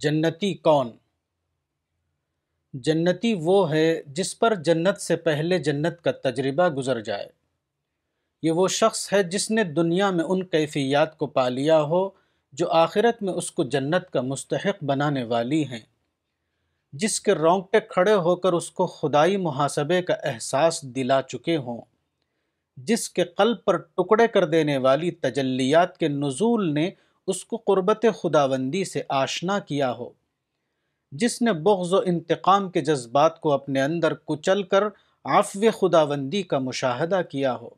जन्नती कौन जन्नती वो है जिस पर जन्नत से पहले जन्नत का तजर्बा गुजर जाए ये वो शख्स है जिसने दुनिया में उन कैफियात को पा लिया हो जो आखिरत में उसको जन्नत का मुस्तहक बनाने वाली हैं जिसके रोंगटे खड़े होकर उसको खुदाई मुहासबे का एहसास दिला चुके हों जिसके कल पर टुकड़े कर देने वाली तजल्लियात के नज़ूल ने उसको क़ुरबत खुदावंदी से आशना किया हो जिसने बग्ज़ इंतकाम के जज्बात को अपने अंदर कुचल कर आफ़ खुदावंदी का मुशाहदा किया हो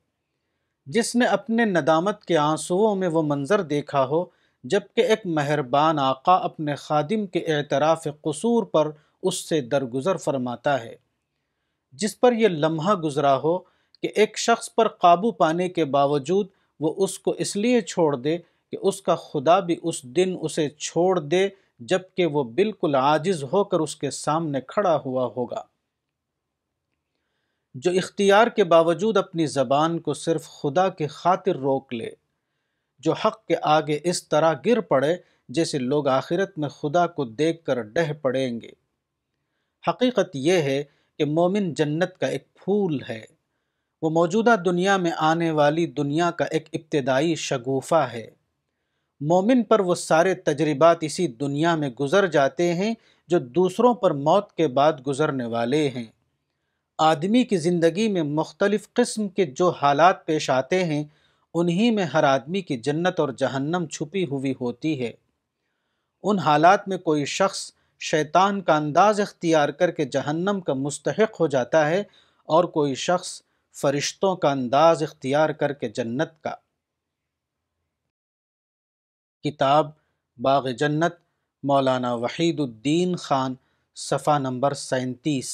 जिसने अपने नदामत के आंसुओं में वो मंज़र देखा हो जबकि एक मेहरबान आका अपने खादिम के एतराफ़ कसूर पर उससे दरगुजर फरमाता है जिस पर यह लम्हा गुजरा हो कि एक शख्स पर काबू पाने के बावजूद वो उसको इसलिए छोड़ दे कि उसका खुदा भी उस दिन उसे छोड़ दे जबकि वो बिल्कुल आजिज होकर उसके सामने खड़ा हुआ होगा जो इख्तियार के बावजूद अपनी ज़बान को सिर्फ खुदा की खातिर रोक ले जो हक के आगे इस तरह गिर पड़े जैसे लोग आखिरत में खुदा को देख कर डह पड़ेंगे हकीकत यह है कि मोमिन जन्नत का एक फूल है वो मौजूदा दुनिया में आने वाली दुनिया का एक इब्तदाई शगुफ़ा है मोमिन पर वो सारे तजर्बात इसी दुनिया में गुज़र जाते हैं जो दूसरों पर मौत के बाद गुज़रने वाले हैं आदमी की ज़िंदगी में मुख्तलिफ़ किस्म के जो हालात पेश आते हैं उन्हीं में हर आदमी की जन्नत और जहन्नम छुपी हुई होती है उन हालात में कोई शख्स शैतान का अंदाज़ अख्तियार करके जहन्नम का मुस्तक हो जाता है और कोई शख्स फरिश्तों का अंदाज़ इख्तियार करके जन्नत का किताब बाग जन्नत मौलाना वहीदुद्दीन ख़ान सफ़ा नंबर सैंतीस